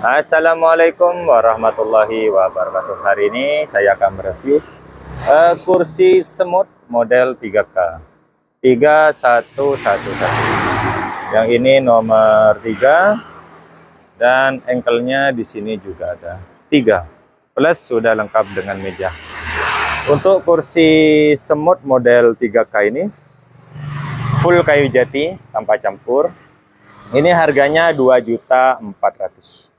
Assalamualaikum warahmatullahi wabarakatuh. Hari ini saya akan mereview uh, kursi semut model 3K 3111. Yang ini nomor 3 dan engkelnya di sini juga ada 3 plus sudah lengkap dengan meja. Untuk kursi semut model 3K ini full kayu jati tanpa campur. Ini harganya juta 2.400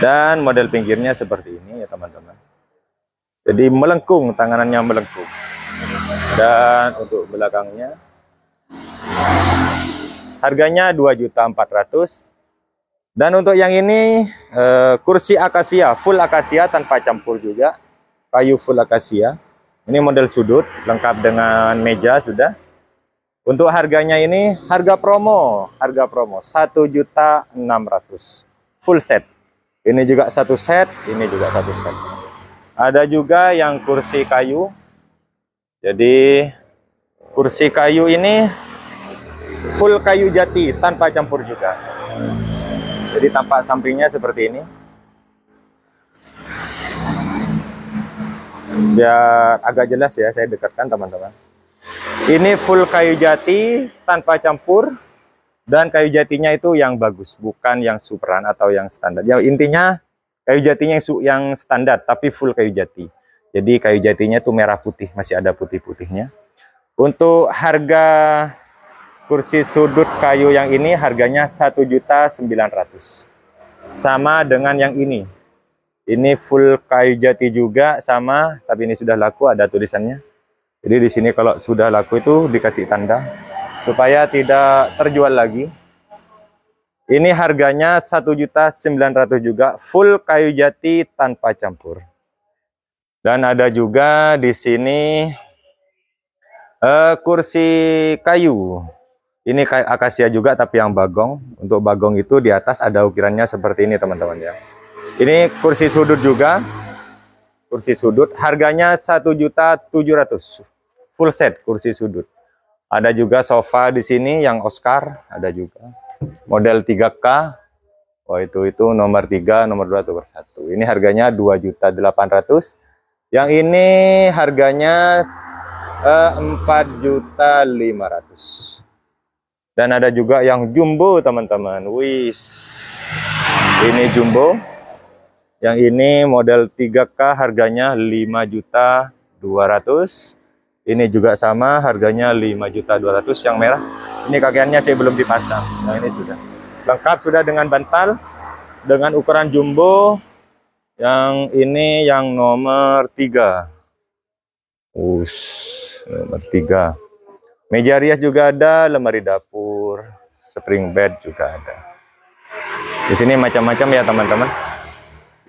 dan model pinggirnya seperti ini ya teman-teman jadi melengkung tanganannya melengkung dan untuk belakangnya harganya 2.400 dan untuk yang ini eh, kursi akasia full akasia tanpa campur juga kayu full akasia ini model sudut lengkap dengan meja sudah untuk harganya ini harga promo, harga promo juta 1.600 full set. Ini juga satu set, ini juga satu set. Ada juga yang kursi kayu. Jadi kursi kayu ini full kayu jati tanpa campur juga. Jadi tampak sampingnya seperti ini. Biar agak jelas ya saya dekatkan teman-teman. Ini full kayu jati tanpa campur dan kayu jatinya itu yang bagus, bukan yang superan atau yang standar. Ya intinya kayu jatinya yang, yang standar tapi full kayu jati. Jadi kayu jatinya itu merah putih, masih ada putih-putihnya. Untuk harga kursi sudut kayu yang ini harganya 1.900. Sama dengan yang ini. Ini full kayu jati juga sama, tapi ini sudah laku ada tulisannya. Jadi di sini kalau sudah laku itu dikasih tanda supaya tidak terjual lagi. Ini harganya 1.900 juga full kayu jati tanpa campur. Dan ada juga di sini uh, kursi kayu. Ini kayak akasia juga tapi yang bagong. Untuk bagong itu di atas ada ukirannya seperti ini teman-teman ya. Ini kursi sudut juga. Kursi sudut harganya 1.700 full set kursi sudut. Ada juga sofa di sini yang Oscar, ada juga model 3K. Oh itu itu nomor 3, nomor 2, nomor 1. Ini harganya 2.800. Yang ini harganya eh, 4.500. Dan ada juga yang jumbo, teman-teman. Wis. Ini jumbo. Yang ini model 3K harganya 5 juta 200. Ini juga sama, harganya juta 5.200 yang merah. Ini kakiannya saya belum dipasang. Nah, ini sudah. Lengkap sudah dengan bantal dengan ukuran jumbo. Yang ini yang nomor 3. Us, nomor 3. Meja rias juga ada, lemari dapur, spring bed juga ada. Di sini macam-macam ya, teman-teman.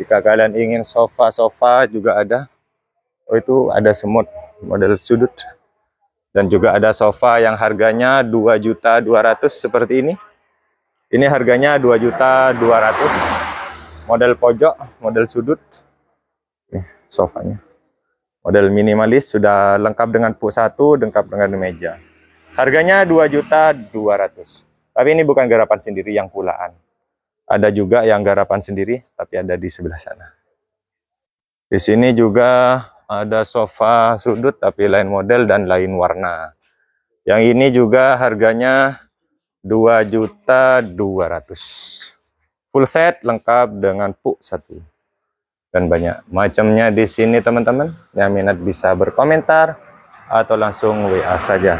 Jika kalian ingin sofa-sofa juga ada. Oh, itu ada semut model sudut dan juga ada sofa yang harganya 2.200 seperti ini ini harganya 2.200 model pojok model sudut Ini sofanya model minimalis sudah lengkap dengan pu satu lengkap dengan meja harganya 2.200 tapi ini bukan garapan sendiri yang pulaan ada juga yang garapan sendiri tapi ada di sebelah sana di sini juga ada sofa sudut tapi lain model dan lain warna yang ini juga harganya juta 2.200 full set lengkap dengan puk satu dan banyak macamnya di sini teman-teman yang minat bisa berkomentar atau langsung WA saja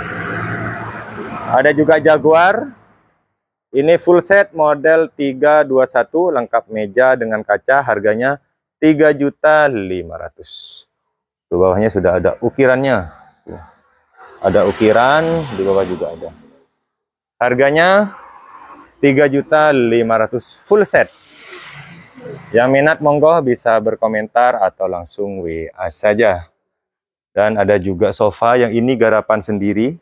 ada juga Jaguar ini full set model 321 lengkap meja dengan kaca harganya juta 3.500 di bawahnya sudah ada ukirannya ya. ada ukiran di bawah juga ada harganya 3.500 full set yang minat monggo bisa berkomentar atau langsung WA saja dan ada juga sofa yang ini garapan sendiri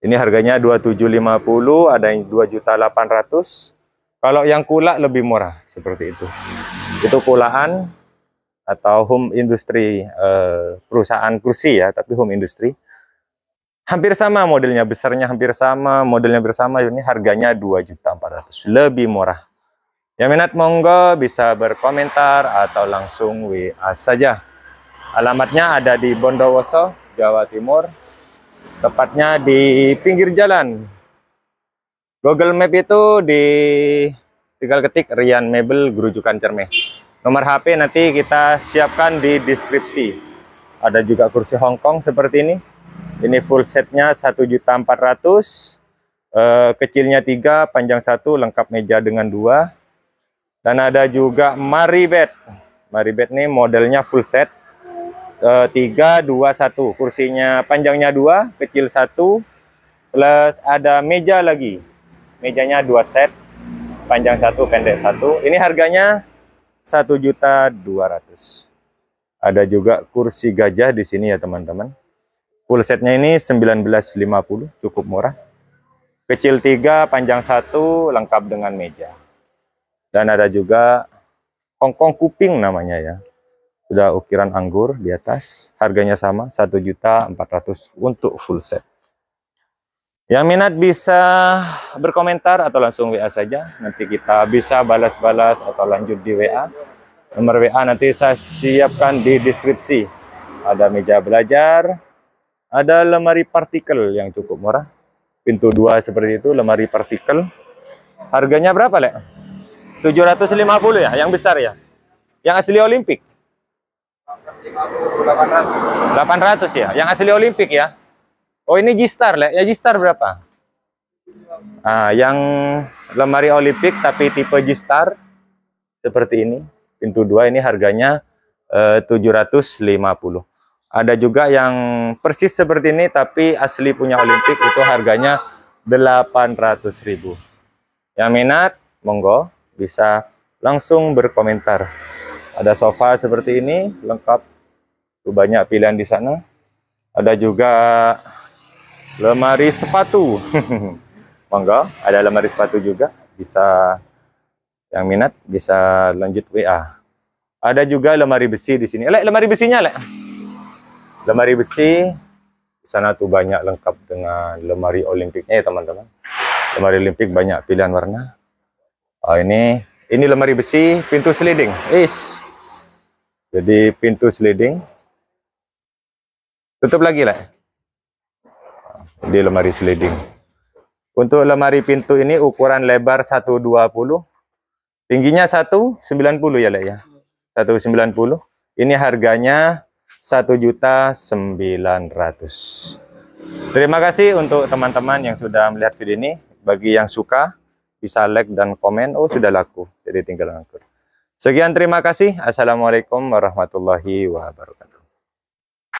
ini harganya 2750 ada yang 2.800 kalau yang kulak lebih murah seperti itu itu kulaan atau home industry eh, perusahaan kursi ya, tapi home industry. Hampir sama modelnya, besarnya hampir sama, modelnya bersama, ini harganya 2.400, lebih murah. Yang minat monggo bisa berkomentar atau langsung WA saja. Alamatnya ada di Bondowoso, Jawa Timur, tepatnya di pinggir jalan. Google Map itu di tinggal ketik Rian Mebel Gerujukan Cermeh. Nomor HP nanti kita siapkan di deskripsi. Ada juga kursi Hongkong seperti ini. Ini full setnya 1.400. Uh, eh, kecilnya 3, panjang 1, lengkap meja dengan 2. Dan ada juga Maribet. Maribet ini modelnya full set. Uh, 3, 2, 1. Kursinya panjangnya 2, kecil 1. Plus ada meja lagi. Mejanya 2 set. Panjang 1, pendek 1. Ini harganya satu juta dua ratus. Ada juga kursi gajah di sini ya teman-teman. Full setnya ini 1950, cukup murah. Kecil tiga, panjang satu, lengkap dengan meja. Dan ada juga kongkong kuping namanya ya. Sudah ukiran anggur di atas, harganya sama satu juta empat ratus untuk full set. Yang minat bisa berkomentar atau langsung WA saja. Nanti kita bisa balas-balas atau lanjut di WA. Nomor WA nanti saya siapkan di deskripsi. Ada meja belajar, ada lemari partikel yang cukup murah. Pintu dua seperti itu, lemari partikel. Harganya berapa, Lek? 750 ya, yang besar ya? Yang asli Olimpik? 800. 800 ya, yang asli Olimpik ya? Oh ini G-Star, ya G-Star berapa? Ah, yang lemari olimpik tapi tipe G-Star seperti ini, pintu dua ini harganya eh, 750. Ada juga yang persis seperti ini tapi asli punya olimpik itu harganya ribu. Yang minat monggo bisa langsung berkomentar. Ada sofa seperti ini lengkap banyak pilihan di sana. Ada juga lemari sepatu monggo ada lemari sepatu juga bisa yang minat bisa lanjut WA ada juga lemari besi di sini lek lemari besinya lek lemari besi di sana tuh banyak lengkap dengan lemari olimpik eh teman-teman lemari olimpik banyak pilihan warna oh, ini ini lemari besi pintu sliding is jadi pintu sliding tutup lagi lek di lemari sliding. Untuk lemari pintu ini ukuran lebar 120, tingginya 190 ya, Lek ya. 190. Ini harganya 1.900. Terima kasih untuk teman-teman yang sudah melihat video ini. Bagi yang suka bisa like dan komen. Oh, sudah laku. Jadi tinggal angkur. Sekian terima kasih. Assalamualaikum warahmatullahi wabarakatuh.